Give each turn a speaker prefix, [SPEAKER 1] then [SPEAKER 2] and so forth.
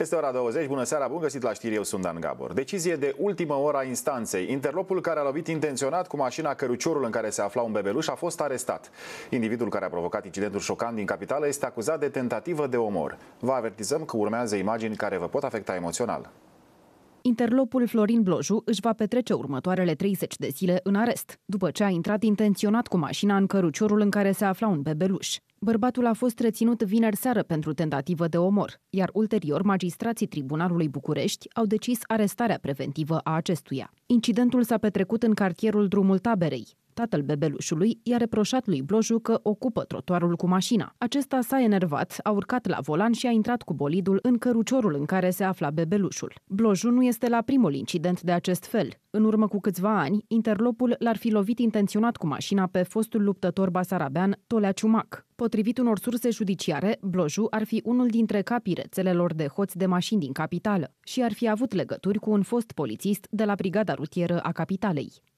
[SPEAKER 1] Este ora 20, bună seara, bun găsit la știri, eu sunt Dan Gabor. Decizie de ultimă oră a instanței. Interlopul care a lovit intenționat cu mașina căruciorul în care se afla un bebeluș a fost arestat. Individul care a provocat incidentul șocant din capitală este acuzat de tentativă de omor. Vă avertizăm că urmează imagini care vă pot afecta emoțional.
[SPEAKER 2] Interlopul Florin Bloju își va petrece următoarele 30 de zile în arest, după ce a intrat intenționat cu mașina în căruciorul în care se afla un bebeluș. Bărbatul a fost reținut vineri seară pentru tentativă de omor, iar ulterior magistrații Tribunalului București au decis arestarea preventivă a acestuia. Incidentul s-a petrecut în cartierul Drumul Taberei tatăl bebelușului, i-a reproșat lui Bloju că ocupă trotuarul cu mașina. Acesta s-a enervat, a urcat la volan și a intrat cu bolidul în căruciorul în care se afla bebelușul. Bloju nu este la primul incident de acest fel. În urmă cu câțiva ani, interlopul l-ar fi lovit intenționat cu mașina pe fostul luptător basarabean Tolea Ciumac. Potrivit unor surse judiciare, Bloju ar fi unul dintre capii rețelelor de hoți de mașini din capitală și ar fi avut legături cu un fost polițist de la Brigada Rutieră a Capitalei.